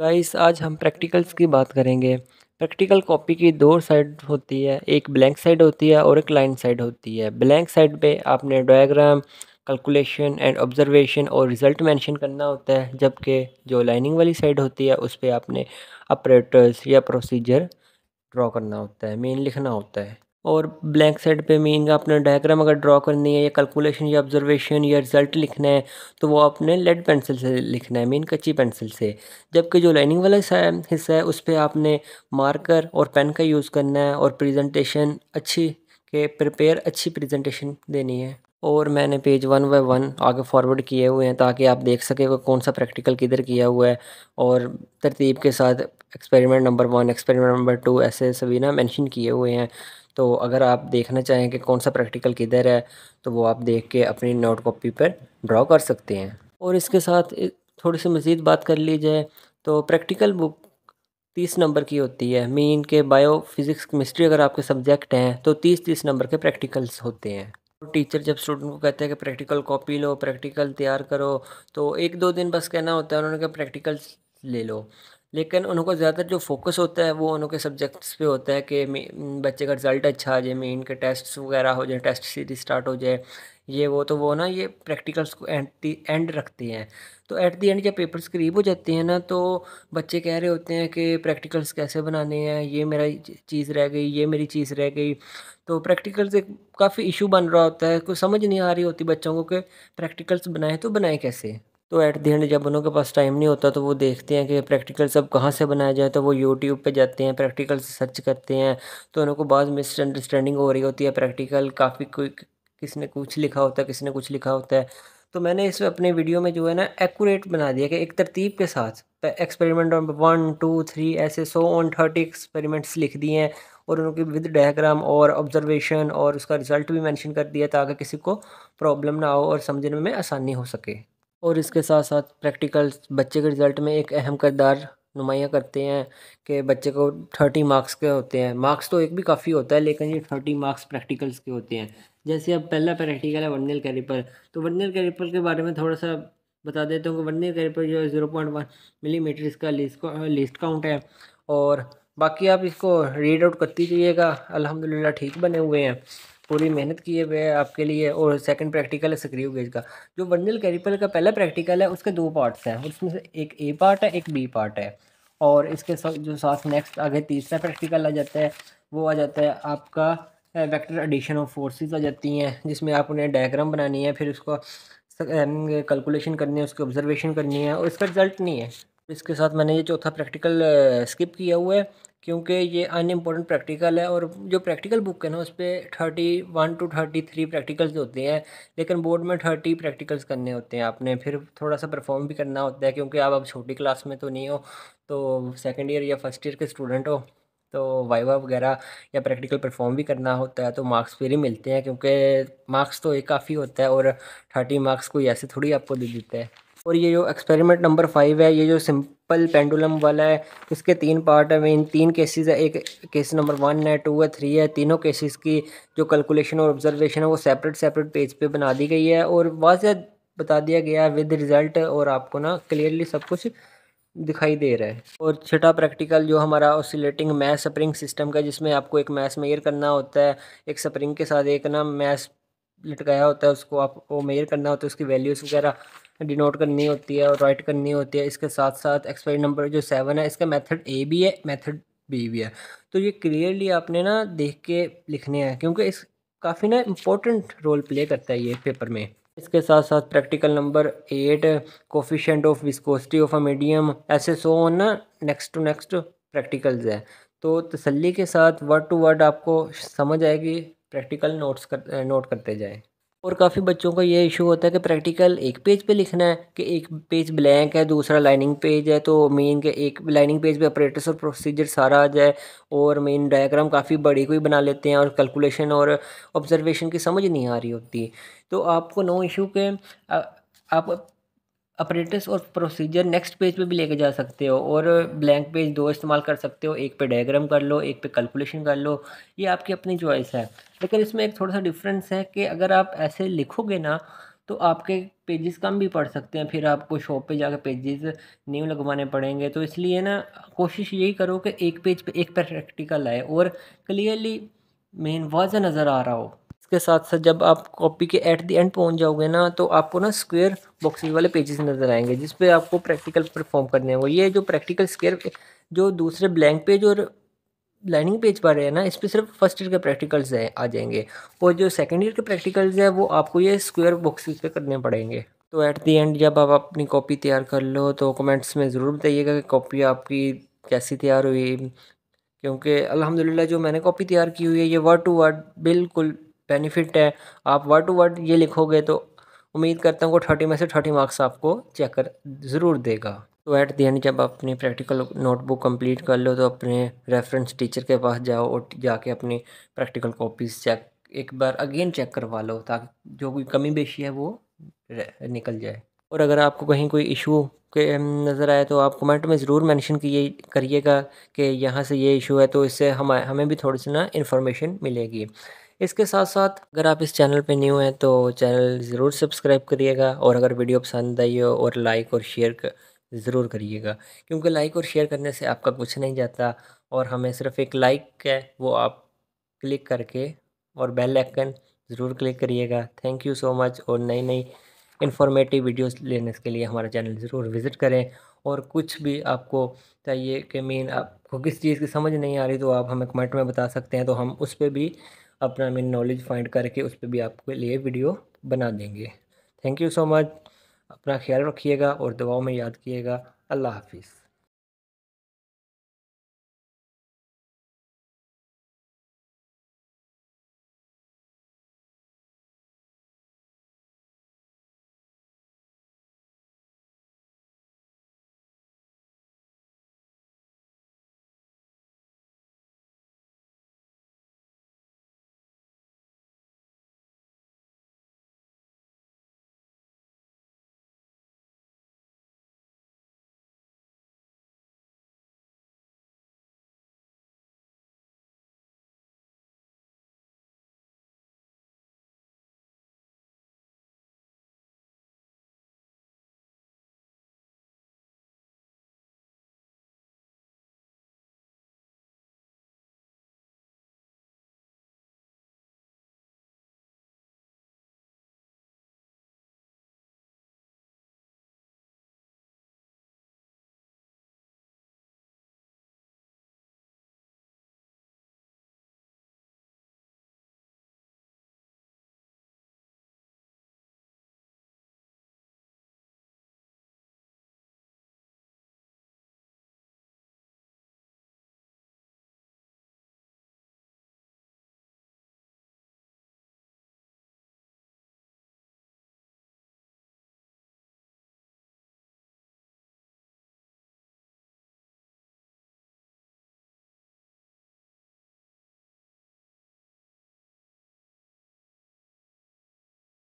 guys आज हम practicals की बात करेंगे प्रैक्टिकल कॉपी की दो साइड होती है एक ब्लैंक साइड होती है और एक लाइन साइड होती है ब्लैंक साइड पे आपने डायग्राम कैलकुलेशन एंड ऑब्जर्वेशन और रिज़ल्ट मेंशन करना होता है जबकि जो लाइनिंग वाली साइड होती है उस पर आपने ऑपरेटर्स या प्रोसीजर ड्रॉ करना होता है मेन लिखना होता है और ब्लैंक साइड पे मेन का अपना डायग्राम अगर ड्रॉ करनी है या कैलकुलेशन या ऑब्जर्वेशन या रिजल्ट लिखना है तो वो आपने लेड पेंसिल से लिखना है मेन कच्ची पेंसिल से जबकि जो लाइनिंग वाला हिस्सा है उस पर आपने मार्कर और पेन का यूज़ करना है और प्रेजेंटेशन अच्छी के प्रिपेयर अच्छी प्रेजेंटेशन देनी है और मैंने पेज वन बाई वन आगे फॉरवर्ड किए हुए हैं ताकि आप देख सकें कि कौन सा प्रैक्टिकल किधर किया हुआ है और तरतीब के साथ experiment number one experiment number two ऐसे सभी ना मैंशन किए हुए हैं तो अगर आप देखना चाहें कि कौन सा प्रैक्टिकल किधर है तो वो आप देख के अपनी नोट कॉपी पर ड्रॉ कर सकते हैं और इसके साथ थोड़ी सी मज़ीद बात कर ली जाए तो प्रैक्टिकल बुक तीस नंबर की होती है मीन के बायो फिज़िक्स केमिस्ट्री अगर आपके सब्जेक्ट हैं तो तीस तीस नंबर के प्रैक्टिकल्स होते हैं टीचर जब स्टूडेंट को कहते हैं कि प्रैक्टिकल कॉपी लो प्रैक्टिकल तैयार करो तो एक दो दिन बस कहना होता है उन्होंने कहा प्रैक्टिकल्स ले लो लेकिन उनको ज़्यादातर जो फोकस होता है वो उनके सब्जेक्ट्स पे होता है कि बच्चे का रिज़ल्ट अच्छा आ जाए मेन के टेस्ट वगैरह हो जाए टेस्ट सीरीज स्टार्ट हो जाए ये वो तो वो ना ये प्रैक्टिकल्स को एंड एंड रखते हैं तो एट दी एंड जब पेपर्स करीब हो जाते हैं ना तो बच्चे कह रहे होते हैं कि प्रैक्टिकल्स कैसे बनाने हैं ये मेरा चीज़ रह गई ये मेरी चीज़ रह गई तो प्रैक्टिकल्स एक काफ़ी इशू बन रहा होता है कुछ समझ नहीं आ रही होती बच्चों को कि प्रैक्टिकल्स बनाए तो बनाए कैसे तो ऐट दी एंड जब उनके पास टाइम नहीं होता तो वो देखते हैं कि प्रैक्टिकल सब कहाँ से बनाया जाए तो वो यूट्यूब पे जाते हैं प्रैक्टिकल सर्च करते हैं तो उनको बाद मिसअंडरस्टैंडिंग हो रही होती है प्रैक्टिकल काफ़ी कोई किसने कुछ लिखा होता है किसने कुछ लिखा होता है तो मैंने इस अपने वीडियो में जो है ना एकूरेट बना दिया कि एक तरतीब के साथ experiment on one two three ऐसे सो ऑन थर्टी एक्सपेरिमेंट्स लिख दिए हैं और उनके विद डायग्राम और ऑब्जर्वेशन और उसका रिज़ल्ट भी मेंशन कर दिया ताकि किसी को प्रॉब्लम ना हो और समझने में आसानी हो सके और इसके साथ साथ प्रैक्टिकल्स बच्चे के रिज़ल्ट में एक अहम करदार नुमाया करते हैं कि बच्चे को थर्टी मार्क्स के होते हैं मार्क्स तो एक भी काफ़ी होता है लेकिन ये थर्टी मार्क्स प्रैक्टिकल्स के होते हैं जैसे अब पहला प्रैक्टिकल है वर्नियर कैलिपर तो वर्नियर कैलिपर के बारे में थोड़ा सा बता देता हूँ कि वर्नियर कैलिपर जो है zero point one millimetre इसका लिस्ट काउंट है और बाकी आप इसको रीड आउट करती जाइएगा अलहमदिल्ला ठीक बने हुए हैं पूरी मेहनत की है वह आपके लिए और सेकंड प्रैक्टिकल है स्क्रीव गेज का जो वर्नल कैरिपल का पहला प्रैक्टिकल है उसके दो पार्ट्स हैं उसमें से एक ए पार्ट है एक बी पार्ट है और इसके साथ जो साथ नेक्स्ट आगे तीसरा प्रैक्टिकल आ जाता है वो आ जाता है आपका वेक्टर एडिशन ऑफ फोर्सेस आ जाती हैं जिसमें आप उन्हें डायग्राम बनानी है फिर उसको कैलकुलेशन करनी है उसकी ऑब्जर्वेशन करनी है और इसका रिजल्ट नहीं है इसके साथ मैंने ये चौथा प्रैक्टिकल स्किप किया हुआ है क्योंकि ये इम्पोर्टेंट प्रैक्टिकल है और जो प्रैक्टिकल बुक है ना उस पर thirty one to thirty three practicals होते हैं लेकिन बोर्ड में थर्टी प्रैक्टिकल्स करने होते हैं आपने फिर थोड़ा सा परफॉर्म भी करना होता है क्योंकि आप अब छोटी क्लास में तो नहीं हो तो सेकेंड ईयर या फर्स्ट ईयर के स्टूडेंट हो तो वाइवा वगैरह या प्रैक्टिकल परफॉर्म भी करना होता है तो मार्क्स फिर ही मिलते हैं क्योंकि मार्क्स तो एक काफ़ी होता है और थर्टी मार्क्स कोई ऐसे थोड़ी आपको दे देता है और ये जो एक्सपेरिमेंट नंबर फाइव है ये जो सिंपल पेंडुलम वाला है इसके तीन पार्ट है मेन तीन केसेस है एक केस नंबर वन है टू है थ्री है तीनों केसेस की जो कैलकुलेशन और ऑब्जर्वेशन है वो सेपरेट सेपरेट पेज पे बना दी गई है और वाजह बता दिया गया है विद रिज़ल्ट और आपको ना क्लियरली सब कुछ दिखाई दे रहा है और छठा प्रैक्टिकल जो हमारा ऑसिलेटिंग मैथ स्प्रिंग सिस्टम का जिसमें आपको एक मैथ मेयर करना होता है एक स्प्रिंग के साथ एक ना मैथ लटकाया होता है उसको आपको मेयर करना होता है उसकी वैल्यूज़ वगैरह डिनोट करनी होती है और राइट करनी होती है इसके साथ साथ एक्सपायरी नंबर जो सेवन है इसका मेथड ए भी है मेथड बी भी है तो ये क्लियरली आपने ना देख के लिखने हैं क्योंकि इस काफ़ी ना इम्पोर्टेंट रोल प्ले करता है ये पेपर में इसके साथ साथ practical number eight coefficient of viscosity of a medium ऐसे सो ऑन ना नेक्स्ट टू नेक्स्ट प्रैक्टिकल्स है तो तसल्ली के साथ वर्ड टू वर्ड आपको समझ आएगी प्रैक्टिकल नोट्स कर नोट करते जाएँ और काफ़ी बच्चों का ये इशू होता है कि प्रैक्टिकल एक पेज पे लिखना है कि एक पेज ब्लैंक है दूसरा लाइनिंग पेज है तो मेन के एक लाइनिंग पेज पे ऑपरेटर्स और प्रोसीजर सारा आ जाए और मेन डायग्राम काफ़ी बड़ी कोई बना लेते हैं और कैलकुलेशन और ऑब्जर्वेशन की समझ नहीं आ रही होती तो आपको नो इशू के आ, आप अपरेटस और प्रोसीजर नेक्स्ट पेज पे भी लेके जा सकते हो और ब्लैंक पेज दो इस्तेमाल कर सकते हो एक पे डायग्राम कर लो एक पे कैलकुलेशन कर लो ये आपकी अपनी चॉइस है लेकिन इसमें एक थोड़ा सा डिफरेंस है कि अगर आप ऐसे लिखोगे ना तो आपके पेजेस कम भी पढ़ सकते हैं फिर आपको शॉप पे जाकर पेजेस न्यू लगवाने पड़ेंगे तो इसलिए ना कोशिश यही करो कि एक पेज पे एक प्रैक्टिकल आए और क्लियरली मेन वाज नज़र आ रहा हो उसके साथ साथ जब आप कॉपी के एट द एंड पहुंच जाओगे ना तो आपको ना स्क्वेयर बॉक्सेस वाले पेजेस नज़र आएंगे जिस पे आपको प्रैक्टिकल परफॉर्म करने होंगे ये जो प्रैक्टिकल स्क्वेयर जो दूसरे ब्लैंक पेज और लाइनिंग पेज पर है ना इस पर सिर्फ फर्स्ट ईयर के प्रैक्टिकल्स हैं आ जाएंगे और जो सेकेंड ईयर के प्रैक्टिकल्स हैं वो आपको ये स्क्वेयर बॉक्सेस पर करने पड़ेंगे तो एट दी एंड जब आप अपनी कॉपी तैयार कर लो तो कमेंट्स में ज़रूर बताइएगा कि कॉपी आपकी कैसी तैयार हुई क्योंकि अल्हम्दुलिल्लाह जो मैंने कॉपी तैयार की हुई है ये वर्ड टू वर्ड बिल्कुल बेनिफिट है आप वर्ड टू वर्ड ये लिखोगे तो उम्मीद करता हूँ थर्टी में से थर्टी मार्क्स आपको चेक कर ज़रूर देगा तो ऐट दी एंड जब आप अपनी प्रैक्टिकल नोटबुक कंप्लीट कर लो तो अपने रेफरेंस टीचर के पास जाओ और जाके अपनी प्रैक्टिकल कॉपीज़ चेक एक बार अगेन चेक करवा लो ताकि जो कोई कमी बेशी है वो निकल जाए और अगर आपको कहीं कोई इशू के नज़र आए तो आप कमेंट में ज़रूर मेंशन किए करिएगा कि यहाँ से ये इशू है तो इससे हम हमें भी थोड़ी सी ना इन्फॉर्मेशन मिलेगी इसके साथ साथ अगर आप इस चैनल पे न्यू हैं तो चैनल ज़रूर सब्सक्राइब करिएगा और अगर वीडियो पसंद आई हो और लाइक और शेयर ज़रूर करिएगा क्योंकि लाइक और शेयर करने से आपका कुछ नहीं जाता और हमें सिर्फ एक लाइक है वो आप क्लिक करके और बेल आइकन ज़रूर क्लिक करिएगा थैंक यू सो मच और नई नई इन्फॉर्मेटिव वीडियोस लेने के लिए हमारा चैनल ज़रूर विज़िट करें और कुछ भी आपको चाहिए कि मीन आपको किस चीज़ की समझ नहीं आ रही तो आप हमें कमेंट में बता सकते हैं तो हम उस पर भी अपना मीन नॉलेज फाइंड करके उस पर भी आपके लिए वीडियो बना देंगे थैंक यू सो मच अपना ख्याल रखिएगा और दुआओं में याद किएगा अल्लाह हाफिज़